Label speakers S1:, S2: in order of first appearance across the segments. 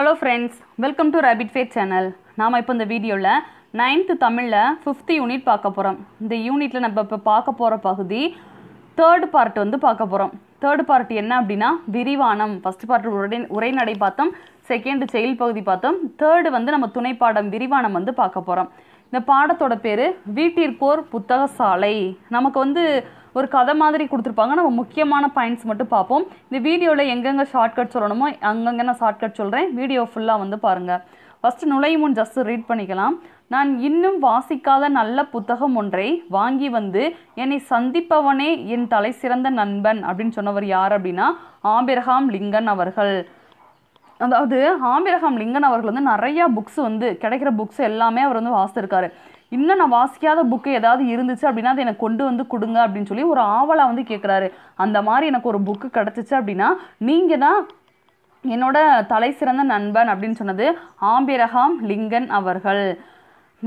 S1: hello friends welcome to rapid fat channel நாம் இப்போ இந்த வீடியோவில் நைன்த்து தமிழில் ஃபிஃப்த்து யூனிட் பார்க்க போகிறோம் இந்த யூனிட்டில் நம்ம இப்போ பார்க்க போகிற பகுதி தேர்ட் பார்ட் வந்து பார்க்க போகிறோம் தேர்ட் பார்ட் என்ன அப்படின்னா விரிவானம் ஃபஸ்ட் பார்ட் உரை உரைநடை பார்த்தோம் செகண்ட் செயல் பகுதி பார்த்தோம் தேர்டு வந்து நம்ம துணை பாடம் விரிவானம் வந்து பார்க்க போகிறோம் இந்த பாடத்தோட பேர் வீட்டிற்கோர் புத்தக சாலை நமக்கு வந்து ஒரு கதை மாதிரி கொடுத்துருப்பாங்க நம்ம முக்கியமான பாயிண்ட்ஸ் மட்டும் பார்ப்போம் இந்த வீடியோவில் எங்கெங்கே ஷார்ட்கட் சொல்லணுமோ அங்கங்கே நான் ஷார்ட்கட் சொல்கிறேன் வீடியோ ஃபுல்லாக வந்து பாருங்கள் ஃபஸ்ட்டு நுழையும் முன் ஜஸ்ட் ரீட் பண்ணிக்கலாம் நான் இன்னும் வாசிக்காத நல்ல புத்தகம் ஒன்றை வாங்கி வந்து என்னை சந்திப்பவனே என் தலை சிறந்த நண்பன் அப்படின்னு சொன்னவர் யார் அப்படின்னா ஆபிரகாம் லிங்கன் அவர்கள் அதாவது ஆபிரகாம் லிங்கன் அவர்கள் வந்து நிறையா புக்ஸ் வந்து கிடைக்கிற புக்ஸ் எல்லாமே அவர் வந்து வாசித்திருக்காரு இன்னும் நான் வாசிக்காத புக்கு ஏதாவது இருந்துச்சு அப்படின்னா அதை எனக்கு கொண்டு வந்து கொடுங்க அப்படின்னு சொல்லி ஒரு ஆவலாக வந்து கேட்குறாரு அந்த மாதிரி எனக்கு ஒரு புக்கு கிடச்சிச்சு அப்படின்னா நீங்கள் தான் என்னோட தலை சிறந்த நண்பன் அப்படின்னு சொன்னது ஆம்பிரகாம் லிங்கன் அவர்கள்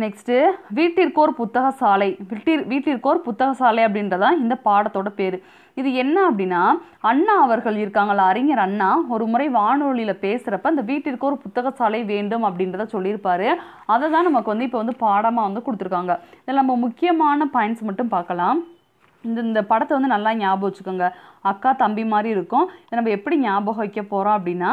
S1: நெக்ஸ்ட்டு வீட்டிற்கோர் புத்தக சாலை வீட்டிற் வீட்டிற்கோர் புத்தக சாலை அப்படின்றதான் இந்த பாடத்தோட பேர் இது என்ன அப்படின்னா அண்ணா அவர்கள் இருக்காங்களா அறிஞர் அண்ணா ஒரு முறை வானொலியில் பேசுகிறப்ப அந்த வீட்டிற்கு ஒரு புத்தகசாலை வேண்டும் அப்படின்றத சொல்லியிருப்பாரு அதை தான் நமக்கு வந்து இப்போ வந்து பாடமாக வந்து கொடுத்துருக்காங்க இதில் நம்ம முக்கியமான பாயிண்ட்ஸ் மட்டும் பார்க்கலாம் இந்த இந்த படத்தை வந்து நல்லா ஞாபகம் வச்சுக்கோங்க அக்கா தம்பி மாதிரி இருக்கும் இதை நம்ம எப்படி ஞாபகம் வைக்க போகிறோம் அப்படின்னா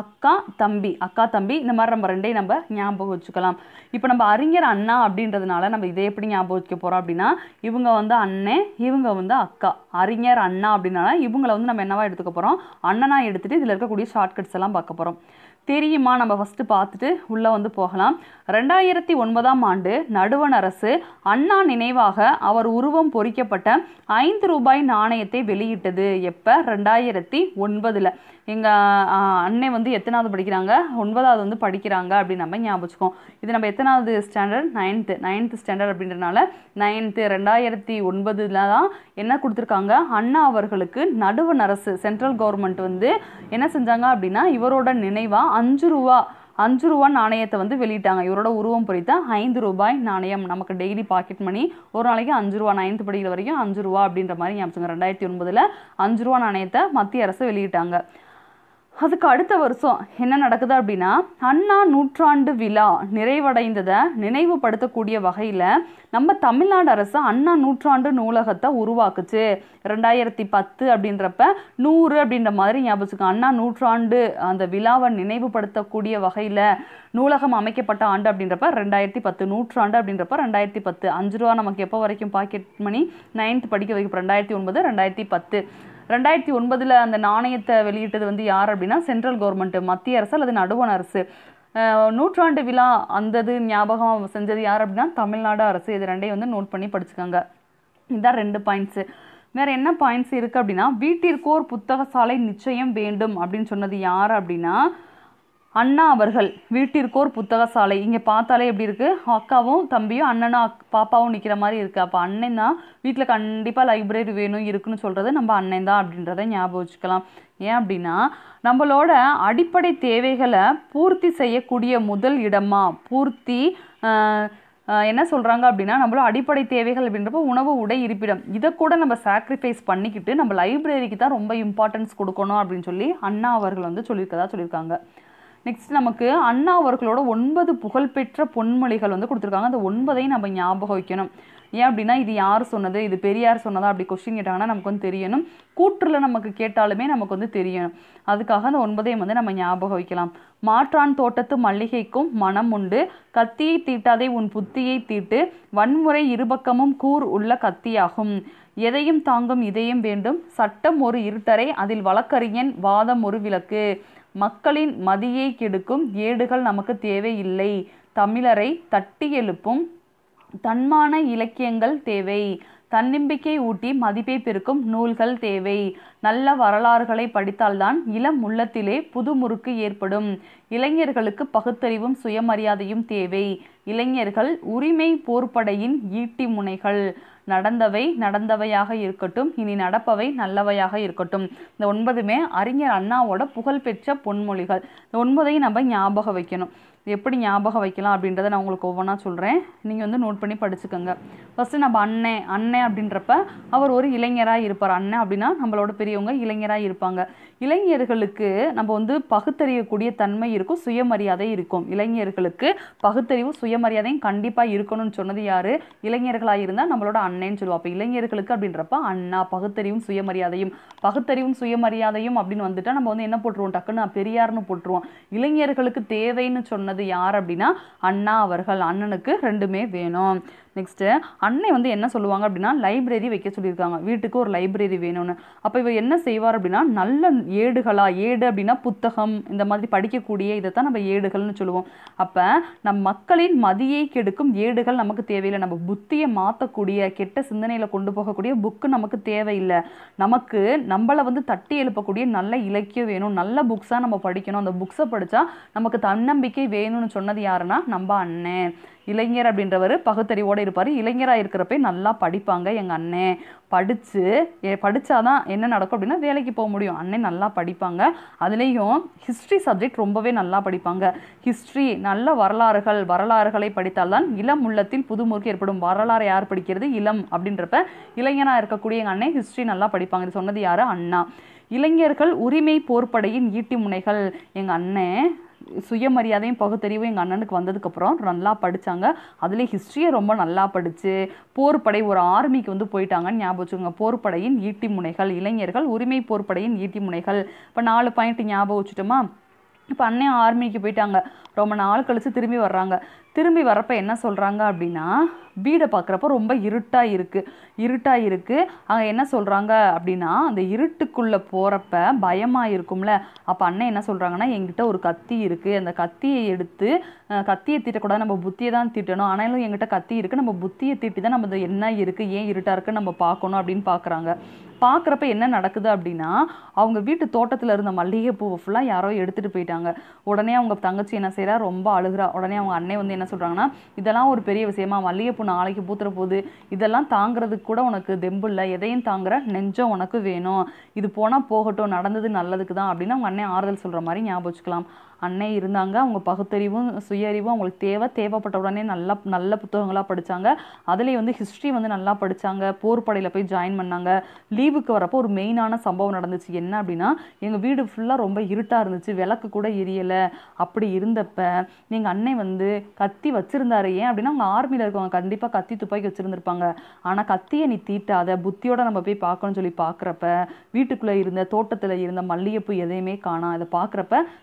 S1: அக்கா தம்பி அக்கா தம்பி இந்த மாதிரி நம்ம ரெண்டையும் நம்ம ஞாபகம் வச்சுக்கலாம் இப்போ நம்ம அறிஞர் அண்ணா அப்படின்றதுனால நம்ம இதை எப்படி ஞாபகம் வச்சுக்க போகிறோம் அப்படின்னா இவங்க வந்து அண்ணன் இவங்க வந்து அக்கா அறிஞர் அண்ணா அப்படின்னால இவங்களை வந்து நம்ம என்னவா எடுத்துக்க போகிறோம் அண்ணனா எடுத்துகிட்டு இதில் இருக்கக்கூடிய ஷார்ட்கட்ஸ் எல்லாம் பார்க்க போகிறோம் தெரியுமா நம்ம ஃபஸ்ட்டு பார்த்துட்டு உள்ளே வந்து போகலாம் ரெண்டாயிரத்தி ஒன்பதாம் ஆண்டு நடுவண் அரசு அண்ணா நினைவாக அவர் உருவம் பொறிக்கப்பட்ட ஐந்து ரூபாய் நாணயத்தை வெளியிட்டது எப்போ ரெண்டாயிரத்தி ஒன்பதில் எங்கள் அண்ணே வந்து எத்தனாவது படிக்கிறாங்க ஒன்பதாவது வந்து படிக்கிறாங்க அப்படின்னு நம்ம ஞாபகம் இது நம்ம எத்தனாவது ஸ்டாண்டர்ட் நைன்த்து நைன்த்து ஸ்டாண்டர்ட் அப்படின்றனால நைன்த்து ரெண்டாயிரத்தி ஒன்பதில் தான் என்ன கொடுத்துருக்காங்க அண்ணா அவர்களுக்கு நடுவண் அரசு சென்ட்ரல் கவர்மெண்ட் வந்து என்ன செஞ்சாங்க அப்படின்னா இவரோட நினைவாக அஞ்சு ரூபா அஞ்சு ரூபா நாணயத்தை வந்து வெளியிட்டாங்க இவரோட உருவம் பொறித்த ஐந்து ரூபாய் நாணயம் நமக்கு டெய்லி பாக்கெட் மணி ஒரு நாளைக்கு அஞ்சு ரூபா நைன்த்து படிக்கிற வரைக்கும் அஞ்சு ரூபா அப்படின்ற மாதிரி ஞாபகம் ரெண்டாயிரத்தி ஒன்பதில் அஞ்சு ரூபா நாணயத்தை மத்திய அரசு வெளியிட்டாங்க அதுக்கு அடுத்த வருஷம் என்ன நடக்குது அப்படின்னா அண்ணா நூற்றாண்டு விழா நிறைவடைந்ததை நினைவுபடுத்தக்கூடிய வகையில் நம்ம தமிழ்நாடு அரசு அண்ணா நூற்றாண்டு நூலகத்தை உருவாக்குச்சு ரெண்டாயிரத்தி பத்து அப்படின்றப்ப நூறு அப்படின்ற மாதிரி ஞாபகம் அண்ணா நூற்றாண்டு அந்த விழாவை நினைவுபடுத்தக்கூடிய வகையில் நூலகம் அமைக்கப்பட்ட ஆண்டு அப்படின்றப்ப ரெண்டாயிரத்தி பத்து நூற்றாண்டு அப்படின்றப்ப ரெண்டாயிரத்தி பத்து அஞ்சு ரூபா நமக்கு எப்போ வரைக்கும் பாக்கெட் மணி நைன்த் படிக்க வைக்கப்போ ரெண்டாயிரத்தி ஒன்பது ரெண்டாயிரத்தி பத்து ரெண்டாயிரத்தி ஒன்பதில் அந்த நாணயத்தை வெளியிட்டது வந்து யார் அப்படின்னா சென்ட்ரல் கவர்மெண்ட் மத்திய அரசு அல்லது நடுவண அரசு நூற்றாண்டு விழா அந்தது ஞாபகம் செஞ்சது யார் அப்படின்னா தமிழ்நாடு அரசு இது ரெண்டையும் வந்து நோட் பண்ணி படிச்சுக்காங்க இதுதான் ரெண்டு பாயிண்ட்ஸு வேறு என்ன பாயிண்ட்ஸ் இருக்குது அப்படின்னா வீட்டிற்கோர் புத்தக சாலை நிச்சயம் வேண்டும் அப்படின்னு சொன்னது யார் அப்படின்னா அண்ணா அவர்கள் வீட்டிற்கோர் புத்தக சாலை இங்கே பார்த்தாலே எப்படி இருக்குது அக்காவும் தம்பியும் அண்ணனும் பாப்பாவும் நிற்கிற மாதிரி இருக்குது அப்போ அண்ணன் தான் வீட்டில் கண்டிப்பாக லைப்ரரி வேணும் இருக்குன்னு சொல்கிறது நம்ம அண்ணன் தான் அப்படின்றத ஞாபகம் வச்சுக்கலாம் ஏன் அப்படின்னா நம்மளோட அடிப்படை தேவைகளை பூர்த்தி செய்யக்கூடிய முதல் இடமா பூர்த்தி என்ன சொல்கிறாங்க அப்படின்னா நம்மளோட அடிப்படை தேவைகள் அப்படின்றப்ப உணவு உடை இருப்பிடம் இதை கூட நம்ம சாக்ரிஃபைஸ் பண்ணிக்கிட்டு நம்ம லைப்ரரிக்கு தான் ரொம்ப இம்பார்ட்டன்ஸ் கொடுக்கணும் அப்படின்னு சொல்லி அண்ணா அவர்கள் வந்து சொல்லியிருக்கதா சொல்லியிருக்காங்க நெக்ஸ்ட் நமக்கு அண்ணா அவர்களோட ஒன்பது புகழ்பெற்ற பொன்மொழிகள் வந்து கொடுத்துருக்காங்க அந்த ஒன்பதையும் நம்ம ஞாபகம் வைக்கணும் ஏன் அப்படின்னா இது யார் சொன்னது இது பெரியார் சொன்னதா அப்படி கொஸ்டின் கேட்டாங்கன்னா நமக்கு வந்து தெரியணும் கூற்றில் நமக்கு கேட்டாலுமே நமக்கு வந்து தெரியணும் அதுக்காக அந்த ஒன்பதையும் வந்து நம்ம ஞாபகம் வைக்கலாம் மாற்றான் தோட்டத்து மல்லிகைக்கும் மனம் உண்டு கத்தியை தீட்டாதே உன் புத்தியை தீட்டு வன்முறை இருபக்கமும் கூர் உள்ள கத்தியாகும் எதையும் தாங்கும் இதயம் வேண்டும் சட்டம் ஒரு இருட்டரை அதில் வழக்கறிஞன் வாதம் ஒரு விளக்கு மக்களின் மதியை கெடுக்கும் ஏடுகள் நமக்கு தேவையில்லை தமிழரை தட்டி எழுப்பும் தன்மான இலக்கியங்கள் தேவை தன்னம்பிக்கை ஊட்டி மதிப்பை பெருக்கும் நூல்கள் தேவை நல்ல வரலாறுகளை படித்தால்தான் இளம் உள்ளத்திலே புது முறுக்கு ஏற்படும் இளைஞர்களுக்கு பகுத்தறிவும் சுயமரியாதையும் தேவை இளைஞர்கள் உரிமை போர்ப்படையின் ஈட்டி முனைகள் நடந்தவை நடந்தவையாக இருக்கட்டும் இனி நடப்பவை நல்லவையாக இருக்கட்டும் இந்த ஒன்பதுமே அறிஞர் அண்ணாவோட புகழ்பெற்ற பொன்மொழிகள் இந்த ஒன்பதையும் நம்ம ஞாபகம் வைக்கணும் எப்படி ஞாபகம் வைக்கலாம் அப்படின்றத நான் உங்களுக்கு ஒவ்வொன்றா சொல்கிறேன் நீங்கள் வந்து நோட் பண்ணி படிச்சுக்கோங்க ஃபஸ்ட்டு நம்ம அண்ணன் அண்ணன் அப்படின்றப்ப அவர் ஒரு இளைஞராக இருப்பார் அண்ணன் அப்படின்னா நம்மளோட பெரியவங்க இளைஞராக இருப்பாங்க இளைஞர்களுக்கு நம்ம வந்து பகுத்தறியக்கூடிய தன்மை இருக்கும் சுயமரியாதை இருக்கும் இளைஞர்களுக்கு பகுத்தறிவு சுயமரியாதையும் கண்டிப்பாக இருக்கணும்னு சொன்னது யார் இளைஞர்களாக இருந்தால் நம்மளோட அண்ணன் சொல்லுவோம் அப்போ இளைஞர்களுக்கு அப்படின்றப்ப அண்ணா பகுத்தறிவும் சுயமரியாதையும் பகுத்தறிவும் சுயமரியாதையும் அப்படின்னு வந்துட்டால் நம்ம வந்து என்ன போட்டுருவோம் டக்குன்னு பெரியார்னு போட்டுருவோம் இளைஞர்களுக்கு தேவைன்னு சொன்னது யார் அப்படின்னா அண்ணா அவர்கள் அண்ணனுக்கு ரெண்டுமே வேணும் நெக்ஸ்ட்டு அன்னை வந்து என்ன சொல்லுவாங்க அப்படின்னா லைப்ரரி வைக்க சொல்லியிருக்காங்க வீட்டுக்கு ஒரு லைப்ரரி வேணும்னு அப்போ இவர் என்ன செய்வார் அப்படின்னா நல்ல ஏடுகளா ஏடு அப்படின்னா புத்தகம் இந்த மாதிரி படிக்கக்கூடிய இதை தான் நம்ம ஏடுகள்னு சொல்லுவோம் அப்போ நம் மக்களின் மதியை கெடுக்கும் ஏடுகள் நமக்கு தேவையில்லை நம்ம புத்தியை மாற்றக்கூடிய கெட்ட சிந்தனையில் கொண்டு போகக்கூடிய புக்கு நமக்கு தேவையில்லை நமக்கு நம்மளை வந்து தட்டி எழுப்பக்கூடிய நல்ல இலக்கியம் வேணும் நல்ல புக்ஸாக நம்ம படிக்கணும் அந்த புக்ஸை படித்தா நமக்கு தன்னம்பிக்கை வேணும்னு சொன்னது யாருன்னா நம்ம அண்ணன் இளைஞர் அப்படின்றவர் பகுத்தறிவோடு இருப்பார் இளைஞராக இருக்கிறப்ப நல்லா படிப்பாங்க எங்கள் அண்ணன் படித்து படித்தாதான் என்ன நடக்கும் அப்படின்னா வேலைக்கு போக முடியும் அண்ணன் நல்லா படிப்பாங்க அதுலேயும் ஹிஸ்ட்ரி சப்ஜெக்ட் ரொம்பவே நல்லா படிப்பாங்க ஹிஸ்ட்ரி நல்ல வரலாறுகள் வரலாறுகளை படித்தால்தான் இளம் உள்ளத்தில் புதுமுறுக்கு ஏற்படும் வரலாறு யார் படிக்கிறது இளம் அப்படின்றப்ப இளைஞனாக இருக்கக்கூடிய எங்கள் அண்ணன் ஹிஸ்ட்ரி நல்லா படிப்பாங்க இது சொன்னது யார் அண்ணா இளைஞர்கள் உரிமை போர்ப்படையின் ஈட்டி முனைகள் எங்கள் அண்ணன் சுயமரியாதையும் பகுத்தறிவும் எங்கள் அண்ணனுக்கு வந்ததுக்கப்புறம் நல்லா படித்தாங்க அதிலே ஹிஸ்ட்ரியை ரொம்ப நல்லா படித்து போர்படை ஒரு ஆர்மிக்கு வந்து போயிட்டாங்கன்னு ஞாபகம் வச்சுக்கோங்க போர்படையின் ஈட்டி முனைகள் இளைஞர்கள் உரிமை போர்படையின் ஈட்டி முனைகள் இப்போ நாலு பாயிண்ட் ஞாபகம் வச்சுட்டோமா இப்போ அண்ணன் ஆர்மிக்கு போயிட்டாங்க ரொம்ப நாள் கழித்து திரும்பி வர்றாங்க திரும்பி வரப்போ என்ன சொல்கிறாங்க அப்படின்னா வீடை பார்க்குறப்ப ரொம்ப இருட்டாக இருக்குது இருட்டாக இருக்குது அங்கே என்ன சொல்கிறாங்க அப்படின்னா அந்த இருட்டுக்குள்ளே போகிறப்ப பயமாக இருக்கும்ல அப்போ அண்ணன் என்ன சொல்கிறாங்கன்னா எங்கிட்ட ஒரு கத்தி இருக்குது அந்த கத்தியை எடுத்து கத்தியை திட்டக்கூடாது நம்ம புத்தியை தான் தீட்டணும் ஆனாலும் எங்கிட்ட கத்தி இருக்குது நம்ம புத்தியை திட்டி தான் நம்ம என்ன இருக்குது ஏன் இருட்டாக இருக்குன்னு நம்ம பார்க்கணும் அப்படின்னு பார்க்குறாங்க பார்க்குறப்ப என்ன நடக்குது அப்படின்னா அவங்க வீட்டு தோட்டத்தில் இருந்த மல்லிகைப்பூவை ஃபுல்லாக யாரோ எடுத்துகிட்டு போயிட்டாங்க உடனே அவங்க தங்கச்சி என்ன செய்கிறா ரொம்ப அழுகிறா உடனே அவங்க அண்ணன் வந்து என்ன என்ன சொல்கிறாங்கன்னா இதெல்லாம் ஒரு பெரிய விஷயமா மல்லிகைப்பூ நாளைக்கு பூத்துற போது இதெல்லாம் தாங்கிறதுக்கு கூட உனக்கு தெம்பு இல்லை எதையும் தாங்குற நெஞ்சம் உனக்கு வேணும் இது போனால் போகட்டும் நடந்தது நல்லதுக்கு தான் அப்படின்னு அவங்க அண்ணன் ஆறுதல் சொல்கிற மாதிரி ஞாபகம் வச்சுக்கலாம் அன்னை இருந்தாங்க அவங்க பகுத்தறிவும் சுயறிவும் அவங்களுக்கு தேவை தேவைப்பட்ட உடனே நல்லா நல்ல புத்தகங்களாக படித்தாங்க அதுலேயே வந்து ஹிஸ்ட்ரி வந்து நல்லா படித்தாங்க போர் படையில் போய் ஜாயின் பண்ணாங்க லீவுக்கு வரப்போ ஒரு மெயினான சம்பவம் நடந்துச்சு என்ன அப்படின்னா எங்கள் வீடு ஃபுல்லாக ரொம்ப இருட்டாக இருந்துச்சு விளக்கு கூட எரியலை அப்படி இருந்தப்ப எங்கள் அன்னை வந்து கத்தி வச்சுருந்தாரு ஏன் அப்படின்னா அவங்க ஆர்மியில் இருக்கவங்க கண்டிப்பாக கத்தி துப்பாக்கி வச்சுருந்துருப்பாங்க ஆனால் கத்தியை நீ தீட்டாத புத்தியோட நம்ம போய் பார்க்கணும்னு சொல்லி பார்க்குறப்ப வீட்டுக்குள்ளே இருந்த தோட்டத்தில் இருந்த மல்லிகைப்பூ எதையுமே காணாம் அதை பார்க்குறப்ப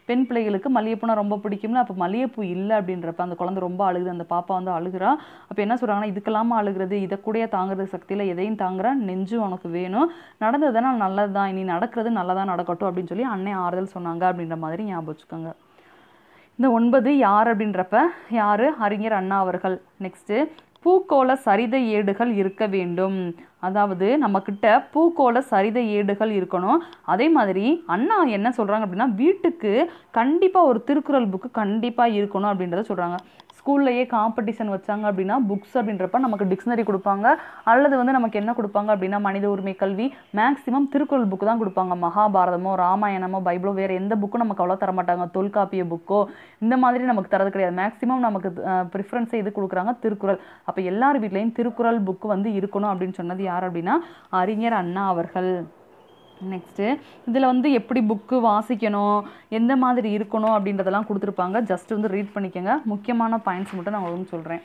S1: பெண் பிள்ளைகளுக்கு மல்லிகைப்பூனா ரொம்ப பிடிக்கும்ல அப்போ மல்லிகைப்பூ இல்லை அப்படின்றப்ப அந்த குழந்தை ரொம்ப அழுகுது அந்த பாப்பா வந்து அழுகிறா அப்போ என்ன சொல்கிறாங்கன்னா இதுக்கெல்லாமா அழுகிறது இதை கூட தாங்குறது சக்தியில் எதையும் தாங்குற நெஞ்சு உனக்கு வேணும் நடந்ததுன்னா நல்லது தான் இனி நடக்கிறது நல்லதாக நடக்கட்டும் அப்படின்னு சொல்லி அன்னை ஆறுதல் சொன்னாங்க அப்படின்ற மாதிரி ஞாபகம் வச்சுக்கோங்க இந்த ஒன்பது யார் அப்படின்றப்ப யார் அறிஞர் அண்ணா அவர்கள் நெக்ஸ்ட்டு பூக்கோள சரித ஏடுகள் இருக்க வேண்டும் அதாவது நம்மக்கிட்ட பூக்கோள சரித ஏடுகள் இருக்கணும் அதே மாதிரி அண்ணா என்ன சொல்கிறாங்க அப்படின்னா வீட்டுக்கு கண்டிப்பாக ஒரு திருக்குறள் புக்கு கண்டிப்பாக இருக்கணும் அப்படின்றத சொல்கிறாங்க ஸ்கூல்லையே காம்படிஷன் வச்சாங்க அப்படின்னா புக்ஸ் அப்படின்றப்ப நமக்கு டிக்ஷனரி கொடுப்பாங்க அல்லது வந்து நமக்கு என்ன கொடுப்பாங்க அப்படின்னா மனித உரிமை கல்வி மேக்ஸிமம் திருக்குறள் புக்கு தான் கொடுப்பாங்க மகாபாரதமோ ராமாயணமோ பைபிளோ வேறு எந்த புக்கும் நமக்கு அவ்வளோ தரமாட்டாங்க தொல்காப்பிய புக்கோ இந்த மாதிரி நமக்கு தரது கிடையாது மேக்ஸிமம் நமக்கு ப்ரிஃபரன்ஸை இது கொடுக்குறாங்க திருக்குறள் அப்போ எல்லார் வீட்லேயும் திருக்குறள் புக்கு வந்து இருக்கணும் அப்படின்னு சொன்னது யார் அப்படின்னா அறிஞர் அண்ணா அவர்கள் நெக்ஸ்ட்டு இதில் வந்து எப்படி புக்கு வாசிக்கணும் எந்த மாதிரி இருக்கணும் அப்படின்றதெல்லாம் கொடுத்துருப்பாங்க ஜஸ்ட் வந்து ரீட் பண்ணிக்கோங்க முக்கியமான பாயிண்ட்ஸ் மட்டும் நான் உங்களுக்கு சொல்கிறேன்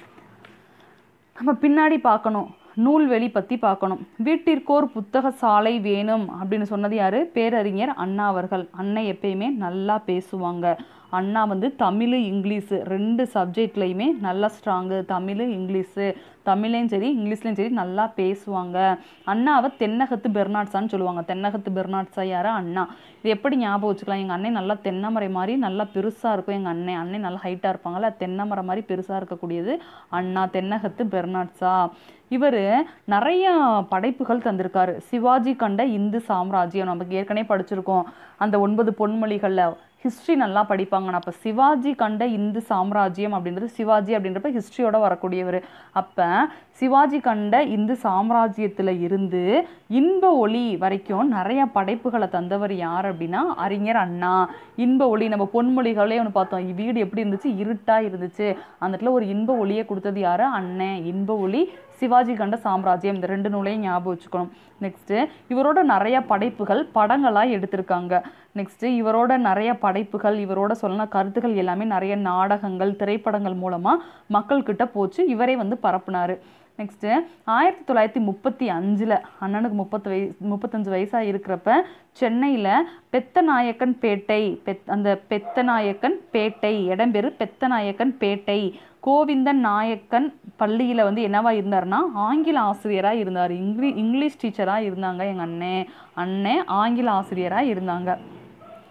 S1: நம்ம பின்னாடி பார்க்கணும் நூல்வெளி பற்றி பார்க்கணும் வீட்டிற்கோர் புத்தக சாலை வேணும் அப்படின்னு சொன்னது யார் பேரறிஞர் அண்ணா அவர்கள் அண்ணன் எப்பயுமே நல்லா பேசுவாங்க அண்ணா வந்து தமிழ் இங்கிலீஷு ரெண்டு சப்ஜெக்ட்லேயுமே நல்லா ஸ்ட்ராங்கு தமிழ் இங்கிலீஷு தமிழ்லேயும் சரி இங்கிலீஷ்லேயும் சரி நல்லா பேசுவாங்க அண்ணாவை தென்னகத்து பெர்னாட்ஸான்னு சொல்லுவாங்க தென்னகத்து பெர்னாட்ஸா யாரா அண்ணா இது எப்படி ஞாபகம் வச்சுக்கலாம் எங்கள் அண்ணன் நல்லா தென்னமரை மாதிரி நல்லா பெருசாக இருக்கும் எங்கள் அண்ணன் அண்ணன் நல்லா ஹைட்டாக இருப்பாங்கள்ல தென்னமரம் மாதிரி பெருசாக இருக்கக்கூடியது அண்ணா தென்னகத்து பெர்னாட்ஸா இவர் நிறைய படைப்புகள் தந்திருக்காரு சிவாஜி கண்ட இந்து சாம்ராஜ்யம் நமக்கு ஏற்கனவே படிச்சிருக்கோம் அந்த ஒன்பது பொன்மொழிகளில் ஹிஸ்ட்ரி நல்லா படிப்பாங்கண்ணா அப்போ சிவாஜி கண்ட இந்து சாம்ராஜ்யம் அப்படின்றது சிவாஜி அப்படின்றப்ப ஹிஸ்ட்ரியோட வரக்கூடியவர் அப்போ சிவாஜி கண்ட இந்து சாம்ராஜ்யத்தில் இருந்து இன்ப ஒளி வரைக்கும் நிறைய படைப்புகளை தந்தவர் யார் அப்படின்னா அறிஞர் அண்ணா இன்ப ஒளி நம்ம பொன்மொழிகளே ஒன்று பார்த்தோம் வீடு எப்படி இருந்துச்சு இருட்டாக இருந்துச்சு அந்த இடத்துல ஒரு இன்ப ஒளியை கொடுத்தது யார் அண்ணன் இன்ப ஒளி சிவாஜி கண்ட சாம்ராஜ்யம் இந்த ரெண்டு நூலையும் ஞாபகம் வச்சுக்கணும் நெக்ஸ்ட்டு இவரோட நிறைய படைப்புகள் படங்களாக எடுத்திருக்காங்க நெக்ஸ்ட்டு இவரோட நிறைய படைப்புகள் இவரோட சொன்ன கருத்துக்கள் எல்லாமே நிறைய நாடகங்கள் திரைப்படங்கள் மூலமாக மக்கள்கிட்ட போச்சு இவரே வந்து பரப்புனார் நெக்ஸ்ட்டு ஆயிரத்தி தொள்ளாயிரத்தி முப்பத்தி அஞ்சில் அண்ணனுக்கு முப்பத்து வயசு முப்பத்தஞ்சு வயசாக இருக்கிறப்ப சென்னையில் பெத்தநாயக்கன் பேட்டை பெத் அந்த பெத்தநாயக்கன் பேட்டை இடம்பெரு பெத்தநாயக்கன் பேட்டை கோவிந்தன் நாயக்கன் பள்ளியில் வந்து என்னவாக இருந்தார்னா ஆங்கில ஆசிரியராக இருந்தார் இங்கிலீ இங்கிலீஷ் டீச்சராக இருந்தாங்க எங்கள் அண்ணே அண்ணே ஆங்கில ஆசிரியராக இருந்தாங்க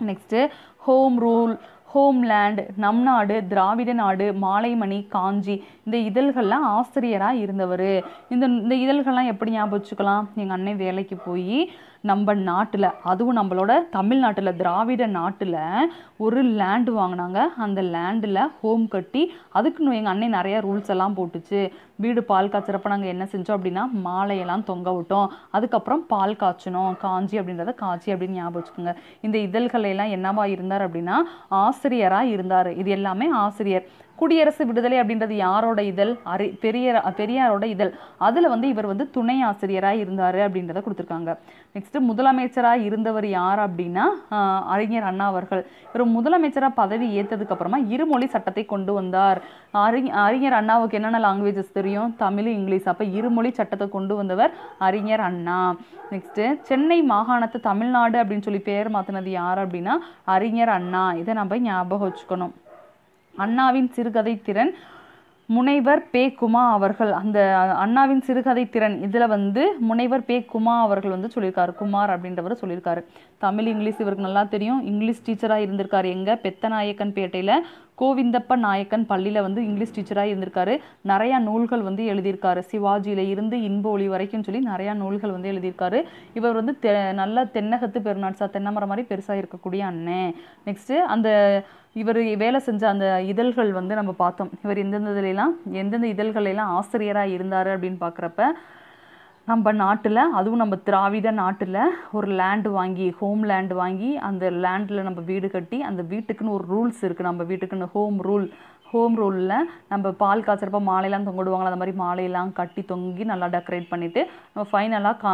S1: நெக்ஸ்ட்டு ஹோம் ரூல் ஹோம்லேண்ட் நம் நாடு திராவிட நாடு மாலைமணி காஞ்சி இந்த இதழ்கள்லாம் ஆசிரியராக இருந்தவர் இந்த இந்த இதழ்கள்லாம் எப்படி ஞாபகம் வச்சுக்கலாம் எங்கள் அண்ணன் வேலைக்கு போய் நம்ம நாட்டில் அதுவும் நம்மளோட தமிழ்நாட்டில் திராவிட நாட்டில் ஒரு லேண்டு வாங்கினாங்க அந்த லேண்டில் ஹோம் கட்டி அதுக்குன்னு எங்கள் அண்ணன் நிறையா ரூல்ஸ் எல்லாம் போட்டுச்சு வீடு பால் காய்ச்சிறப்ப நாங்கள் என்ன செஞ்சோம் அப்படின்னா மாலையெல்லாம் தொங்க விட்டோம் அதுக்கப்புறம் பால் காய்ச்சணும் காஞ்சி அப்படின்றத காஞ்சி அப்படின்னு ஞாபகம் வச்சுக்கோங்க இந்த இதழ்களையெல்லாம் என்னவா இருந்தார் அப்படின்னா ஆசிரியராக இருந்தார் இது எல்லாமே ஆசிரியர் குடியரசு விடுதலை அப்படின்றது யாரோட இதழ் அறி பெரிய பெரியாரோட இதழ் அதில் வந்து இவர் வந்து துணை ஆசிரியராக இருந்தார் அப்படின்றத கொடுத்துருக்காங்க நெக்ஸ்ட்டு முதலமைச்சராக இருந்தவர் யார் அப்படின்னா அறிஞர் அண்ணா அவர்கள் இவர் முதலமைச்சராக பதவி ஏற்றதுக்கப்புறமா இருமொழி சட்டத்தை கொண்டு வந்தார் அறி அறிஞர் அண்ணாவுக்கு என்னென்ன லாங்குவேஜஸ் தெரியும் தமிழ் இங்கிலீஷ் அப்போ இருமொழி சட்டத்தை கொண்டு வந்தவர் அறிஞர் அண்ணா நெக்ஸ்ட்டு சென்னை மாகாணத்தை தமிழ்நாடு அப்படின்னு சொல்லி பேர் மாற்றினது யார் அப்படின்னா அறிஞர் அண்ணா இதை நம்ம ஞாபகம் வச்சுக்கணும் அண்ணாவின் சிறுகதை திறன் முனைவர் பே குமா அவர்கள் அந்த அண்ணாவின் சிறுகதை திறன் இதில் வந்து முனைவர் பே குமா அவர்கள் வந்து சொல்லியிருக்காரு குமார் அப்படின்றவர் சொல்லியிருக்காரு தமிழ் இங்கிலீஷ் இவருக்கு நல்லா தெரியும் இங்கிலீஷ் டீச்சராக இருந்திருக்காரு எங்கே பெத்தநாயக்கன் பேட்டையில் கோவிந்தப்ப நாயக்கன் பள்ளியில் வந்து இங்கிலீஷ் டீச்சராக இருந்திருக்காரு நிறையா நூல்கள் வந்து எழுதியிருக்காரு சிவாஜியில் இருந்து இன்ப ஒளி வரைக்கும் சொல்லி நிறையா நூல்கள் வந்து எழுதியிருக்காரு இவர் வந்து தெ நல்லா தென்னகத்து பெருநாட்சா தென்னமரம் மாதிரி பெருசாக இருக்கக்கூடிய அண்ணன் நெக்ஸ்ட்டு அந்த இவர் வேலை செஞ்ச அந்த இதழ்கள் வந்து நம்ம பார்த்தோம் இவர் எந்தெந்த இதுலாம் எந்தெந்த இதழ்களெல்லாம் ஆசிரியராக இருந்தார் அப்படின்னு பார்க்குறப்ப நம்ம நாட்டில் அதுவும் நம்ம திராவிட நாட்டில் ஒரு லேண்டு வாங்கி ஹோம் லேண்டு வாங்கி அந்த லேண்டில் நம்ம வீடு கட்டி அந்த வீட்டுக்குன்னு ஒரு ரூல்ஸ் இருக்குது நம்ம வீட்டுக்குன்னு ஹோம் ரூல் ஹோம் ரூலில் நம்ம பால் காய்ச்சிறப்ப மாலையெல்லாம் தொங்கிடுவாங்களா அந்த மாதிரி மாலையெல்லாம் கட்டி தொங்கி நல்லா டெக்கரேட் பண்ணிவிட்டு நம்ம ஃபைனலாக கா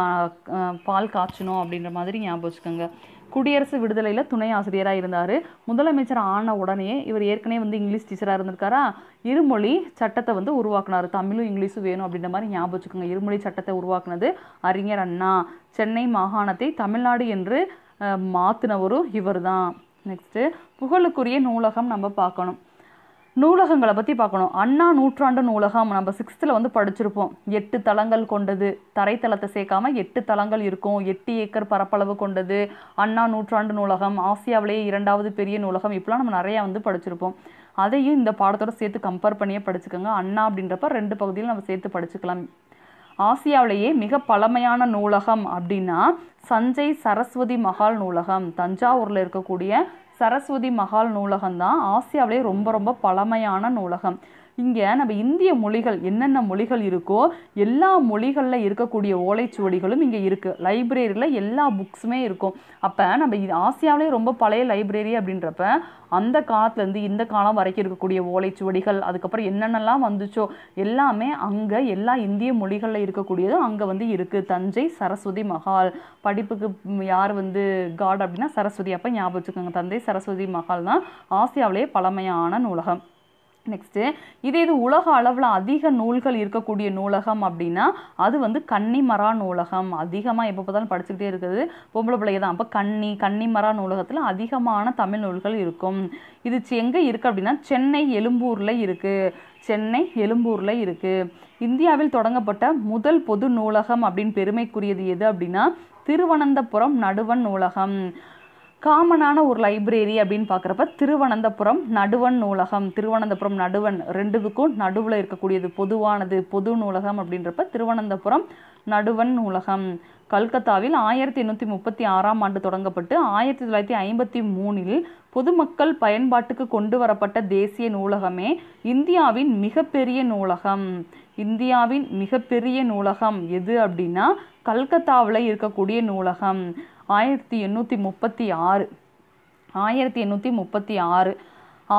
S1: பால் காய்ச்சணும் அப்படின்ற மாதிரி ஞாபகம் வச்சுக்கோங்க குடியரசு விடுதலையில் துணை ஆசிரியராக இருந்தார் முதலமைச்சர் ஆன உடனே இவர் ஏற்கனவே வந்து இங்கிலீஷ் டீச்சராக இருந்திருக்காரா இருமொழி சட்டத்தை வந்து உருவாக்குனார் தமிழும் இங்கிலீஷும் வேணும் அப்படின்ற மாதிரி ஞாபகம் வச்சுக்கோங்க இருமொழி சட்டத்தை உருவாக்குனது அறிஞர் அண்ணா சென்னை மாகாணத்தை தமிழ்நாடு என்று மாற்றினவரும் இவர் தான் நெக்ஸ்ட்டு புகழுக்குரிய நூலகம் நம்ம பார்க்கணும் நூலகங்களை பற்றி பார்க்கணும் அண்ணா நூற்றாண்டு நூலகம் நம்ம சிக்ஸ்த்தில் வந்து படிச்சிருப்போம் எட்டு தளங்கள் கொண்டது தரைத்தளத்தை சேர்க்காம எட்டு தளங்கள் இருக்கும் எட்டு ஏக்கர் பரப்பளவு கொண்டது அண்ணா நூற்றாண்டு நூலகம் ஆசியாவிலேயே இரண்டாவது பெரிய நூலகம் இப்பெல்லாம் நம்ம நிறையா வந்து படிச்சிருப்போம் அதையும் இந்த பாடத்தோடு சேர்த்து கம்பேர் பண்ணியே படிச்சுக்கோங்க அண்ணா அப்படின்றப்ப ரெண்டு பகுதியில் நம்ம சேர்த்து படிச்சுக்கலாம் ஆசியாவிலேயே மிக பழமையான நூலகம் அப்படின்னா சஞ்சய் சரஸ்வதி மகால் நூலகம் தஞ்சாவூரில் இருக்கக்கூடிய சரஸ்வதி மகால் நூலகம் தான் ஆசியாவிலே ரொம்ப ரொம்ப பழமையான நூலகம் இங்கே நம்ம இந்திய மொழிகள் என்னென்ன மொழிகள் இருக்கோ எல்லா மொழிகளில் இருக்கக்கூடிய ஓலைச்சுவடிகளும் இங்கே இருக்குது லைப்ரரியில் எல்லா புக்ஸுமே இருக்கும் அப்போ நம்ம இது ஆசியாவிலே ரொம்ப பழைய லைப்ரரி அப்படின்றப்ப அந்த காலத்துலேருந்து இந்த காலம் வரைக்கும் இருக்கக்கூடிய ஓலைச்சுவடிகள் அதுக்கப்புறம் என்னென்னலாம் வந்துச்சோ எல்லாமே அங்கே எல்லா இந்திய மொழிகளில் இருக்கக்கூடியது அங்கே வந்து இருக்குது தஞ்சை சரஸ்வதி மகால் படிப்புக்கு யார் வந்து காட் அப்படின்னா சரஸ்வதி அப்போ ஞாபகம் வச்சுக்கோங்க தந்தை சரஸ்வதி மகால் தான் ஆசியாவிலேயே பழமையான நூலகம் நெக்ஸ்ட்டு இதே இது உலக அளவில் அதிக நூல்கள் இருக்கக்கூடிய நூலகம் அப்படின்னா அது வந்து கன்னிமரா நூலகம் அதிகமாக எப்போ பார்த்தாலும் படிச்சுக்கிட்டே இருக்குது பொம்பளை பிள்ளைய தான் அப்போ கன்னி கன்னிமரா நூலகத்தில் அதிகமான தமிழ் நூல்கள் இருக்கும் இது எங்கே இருக்குது அப்படின்னா சென்னை எழும்பூரில் இருக்குது சென்னை எழும்பூரில் இருக்குது இந்தியாவில் தொடங்கப்பட்ட முதல் பொது நூலகம் அப்படின்னு பெருமைக்குரியது எது அப்படின்னா திருவனந்தபுரம் நடுவன் நூலகம் காமனான ஒரு லைப்ரரி அப்படின்னு பார்க்குறப்ப திருவனந்தபுரம் நடுவன் நூலகம் திருவனந்தபுரம் நடுவன் ரெண்டுதுக்கும் நடுவில் இருக்கக்கூடியது பொதுவானது பொது நூலகம் அப்படின்றப்ப திருவனந்தபுரம் நடுவன் நூலகம் கல்கத்தாவில் ஆயிரத்தி எண்ணூற்றி முப்பத்தி ஆறாம் ஆண்டு தொடங்கப்பட்டு ஆயிரத்தி தொள்ளாயிரத்தி ஐம்பத்தி மூணில் பொதுமக்கள் பயன்பாட்டுக்கு கொண்டு வரப்பட்ட தேசிய நூலகமே இந்தியாவின் மிகப்பெரிய நூலகம் இந்தியாவின் மிகப்பெரிய நூலகம் எது அப்படின்னா கல்கத்தாவில் இருக்கக்கூடிய நூலகம் ஆயிரத்தி எண்ணூற்றி முப்பத்தி ஆறு ஆயிரத்தி எண்ணூற்றி முப்பத்தி ஆறு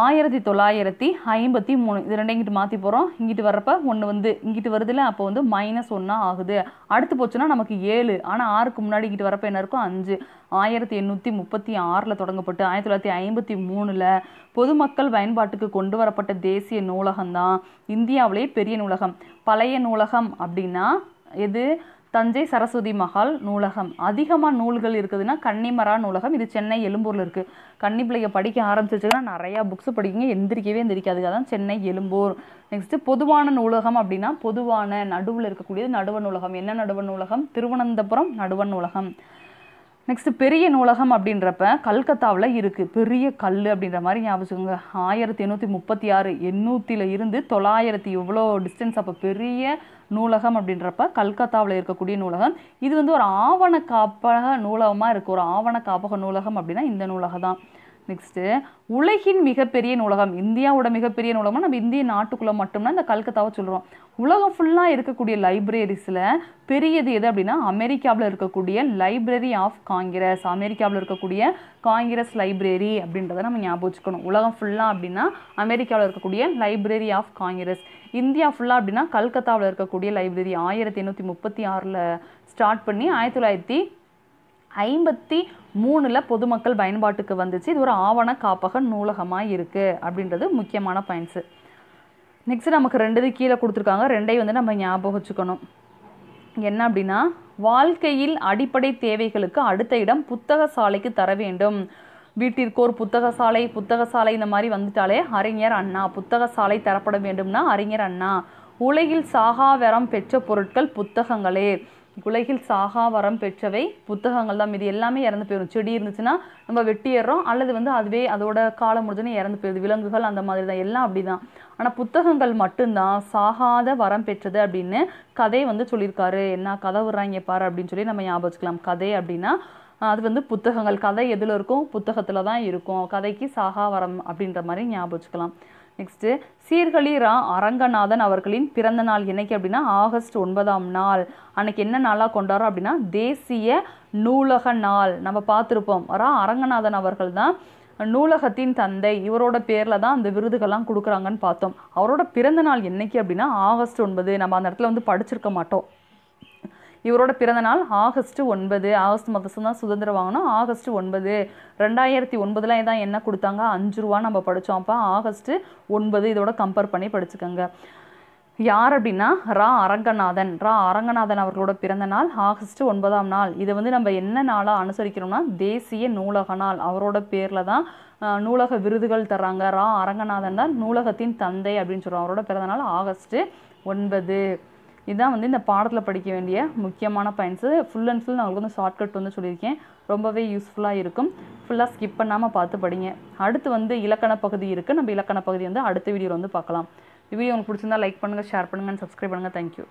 S1: ஆயிரத்தி தொள்ளாயிரத்தி ஐம்பத்தி மூணு இது ரெண்டையும் இங்கிட்டு மாற்றி போகிறோம் இங்கிட்டு வரப்போ ஒன்று வந்து இங்கிட்டு வருதுல அப்போ வந்து மைனஸ் ஒன்றா ஆகுது அடுத்து போச்சுன்னா நமக்கு ஏழு ஆனால் ஆறுக்கு முன்னாடி இங்கிட்டு வரப்போ என்ன இருக்கும் அஞ்சு ஆயிரத்தி எண்ணூற்றி முப்பத்தி ஆறில் தொடங்கப்பட்டு ஆயிரத்தி தொள்ளாயிரத்தி ஐம்பத்தி மூணில் பொதுமக்கள் பயன்பாட்டுக்கு கொண்டு வரப்பட்ட தேசிய நூலகம் தான் இந்தியாவிலேயே பெரிய நூலகம் பழைய நூலகம் அப்படின்னா எது தஞ்சை சரஸ்வதி மகால் நூலகம் அதிகமாக நூல்கள் இருக்குதுன்னா கன்னிமரா நூலகம் இது சென்னை எழும்பூரில் இருக்குது கன்னிப்பிள்ளைய படிக்க ஆரம்பிச்சிச்சுன்னா நிறையா புக்ஸ் படிக்குங்க எந்திரிக்கவே எந்திரிக்காது அதான் சென்னை எழும்பூர் நெக்ஸ்ட்டு பொதுவான நூலகம் அப்படின்னா பொதுவான நடுவில் இருக்கக்கூடியது நடுவ நூலகம் என்ன நடுவ நூலகம் திருவனந்தபுரம் நடுவ நூலகம் நெக்ஸ்ட் பெரிய நூலகம் அப்படின்றப்ப கல்கத்தாவில் இருக்குது பெரிய கல் அப்படின்ற மாதிரி ஞாபகம் ஆயிரத்தி எண்ணூற்றி முப்பத்தி ஆறு எண்ணூற்றில இருந்து தொள்ளாயிரத்தி இவ்வளோ டிஸ்டன்ஸ் அப்போ பெரிய நூலகம் அப்படின்றப்ப கல்கத்தாவில் இருக்கக்கூடிய நூலகம் இது வந்து ஒரு ஆவண காப்பக நூலகமாக இருக்குது ஒரு ஆவண காப்பக நூலகம் அப்படின்னா இந்த நூலகம் தான் நெக்ஸ்ட்டு உலகின் மிகப்பெரிய நூலகம் இந்தியாவோட மிகப்பெரிய நூலகம் நம்ம இந்திய நாட்டுக்குள்ளே மட்டும்னா இந்த கல்கத்தாவை சொல்கிறோம் உலகம் ஃபுல்லாக இருக்கக்கூடிய லைப்ரரிஸில் பெரியது எது அப்படின்னா அமெரிக்காவில் இருக்கக்கூடிய லைப்ரரி ஆஃப் காங்கிரஸ் அமெரிக்காவில் இருக்கக்கூடிய காங்கிரஸ் லைப்ரரி அப்படின்றத நம்ம ஞாபகம் வச்சுக்கணும் உலகம் ஃபுல்லாக அப்படின்னா அமெரிக்காவில் இருக்கக்கூடிய லைப்ரரி ஆஃப் காங்கிரஸ் இந்தியா ஃபுல்லாக அப்படின்னா கல்கத்தாவில் இருக்கக்கூடிய லைப்ரரி ஆயிரத்தி எண்ணூற்றி முப்பத்தி ஆறில் ஸ்டார்ட் பண்ணி ஆயிரத்தி தொள்ளாயிரத்தி ஐம்பத்தி மூணில் பொதுமக்கள் பயன்பாட்டுக்கு வந்துச்சு இது ஒரு ஆவண காப்பக நூலகமாக இருக்குது அப்படின்றது முக்கியமான பாயிண்ட்ஸு நெக்ஸ்ட் நமக்கு ரெண்டு கீழே கொடுத்துருக்காங்க ரெண்டையும் வந்து நம்ம ஞாபகம் வச்சுக்கணும் என்ன அப்படின்னா வாழ்க்கையில் அடிப்படை தேவைகளுக்கு அடுத்த இடம் புத்தக சாலைக்கு தர வேண்டும் வீட்டிற்கு ஒரு புத்தக சாலை புத்தக சாலை இந்த மாதிரி வந்துட்டாலே அறிஞர் அண்ணா புத்தக சாலை தரப்பட வேண்டும்னா அறிஞர் அண்ணா உலகில் சாகாவரம் பெற்ற பொருட்கள் புத்தகங்களே உலகில் சாகா வரம் பெற்றவை புத்தகங்கள் தான் இது எல்லாமே இறந்து போயிடும் செடி இருந்துச்சுன்னா நம்ம வெட்டிடுறோம் அல்லது வந்து அதுவே அதோட காலம் முடிஞ்சுன்னு இறந்து போயிடுது விலங்குகள் அந்த மாதிரி தான் எல்லாம் அப்படி தான் ஆனால் புத்தகங்கள் மட்டும்தான் சாகாத வரம் பெற்றது அப்படின்னு கதை வந்து சொல்லியிருக்காரு என்ன கதை விடுறாங்க பாரு அப்படின்னு சொல்லி நம்ம ஞாபகம் வச்சுக்கலாம் கதை அப்படின்னா அது வந்து புத்தகங்கள் கதை எதில் இருக்கும் புத்தகத்தில் தான் இருக்கும் கதைக்கு சாகா வரம் அப்படின்ற மாதிரி ஞாபகம் வச்சுக்கலாம் நெக்ஸ்ட்டு சீர்கழி ரா அரங்கநாதன் அவர்களின் பிறந்த நாள் என்னைக்கு அப்படின்னா ஆகஸ்ட் ஒன்பதாம் நாள் அன்னைக்கு என்ன நாளாக கொண்டாடுறோம் அப்படின்னா தேசிய நூலக நாள் நம்ம பார்த்துருப்போம் ரா அரங்கநாதன் அவர்கள் தான் நூலகத்தின் தந்தை இவரோட பேரில் தான் அந்த விருதுகள்லாம் கொடுக்குறாங்கன்னு பார்த்தோம் அவரோட பிறந்த நாள் என்னைக்கு அப்படின்னா ஆகஸ்ட் ஒன்பது நம்ம அந்த இடத்துல வந்து படிச்சிருக்க மாட்டோம் இவரோட பிறந்தநாள் ஆகஸ்ட் ஒன்பது ஆகஸ்ட் மாதம் தான் சுதந்திரம் வாங்கினோம் ஆகஸ்ட் ஒன்பது ரெண்டாயிரத்தி ஒன்பதில் தான் என்ன கொடுத்தாங்க அஞ்சு ரூபா நம்ம படித்தோம் அப்போ ஆகஸ்ட் ஒன்பது இதோட கம்பேர் பண்ணி படிச்சுக்கோங்க யார் அப்படின்னா ரா அரங்கநாதன் ரா அரங்கநாதன் அவர்களோட பிறந்த நாள் ஆகஸ்ட் ஒன்பதாம் நாள் இதை வந்து நம்ம என்ன நாளாக அனுசரிக்கிறோம்னா தேசிய நூலக நாள் அவரோட பேரில் தான் நூலக விருதுகள் தர்றாங்க ரா அரங்கநாதன் தான் நூலகத்தின் தந்தை அப்படின்னு சொல்கிறோம் அவரோட பிறந்த நாள் ஆகஸ்ட்டு ஒன்பது இதுதான் வந்து இந்த பாடத்தில் படிக்க வேண்டிய முக்கியமான பாயிண்ட்ஸு ஃபுல் அண்ட் ஃபுல் நான் உங்களுக்கு வந்து ஷார்ட்கட் வந்து சொல்லியிருக்கேன் ரொம்பவே யூஸ்ஃபுல்லாக இருக்கும் ஃபுல்லாக ஸ்கிப் பண்ணாமல் பார்த்து படிங்க அடுத்து வந்து இலக்கண பகுதி இருக்குது நம்ம இலக்கண பகுதி வந்து அடுத்த வீடியோவில் வந்து பார்க்கலாம் வீடியோ உங்களுக்கு பிடிச்சிருந்தா லைக் பண்ணுங்கள் ஷேர் பண்ணுங்கள் சப்ஸ்கிரைப் பண்ணுங்கள் தேங்க்யூ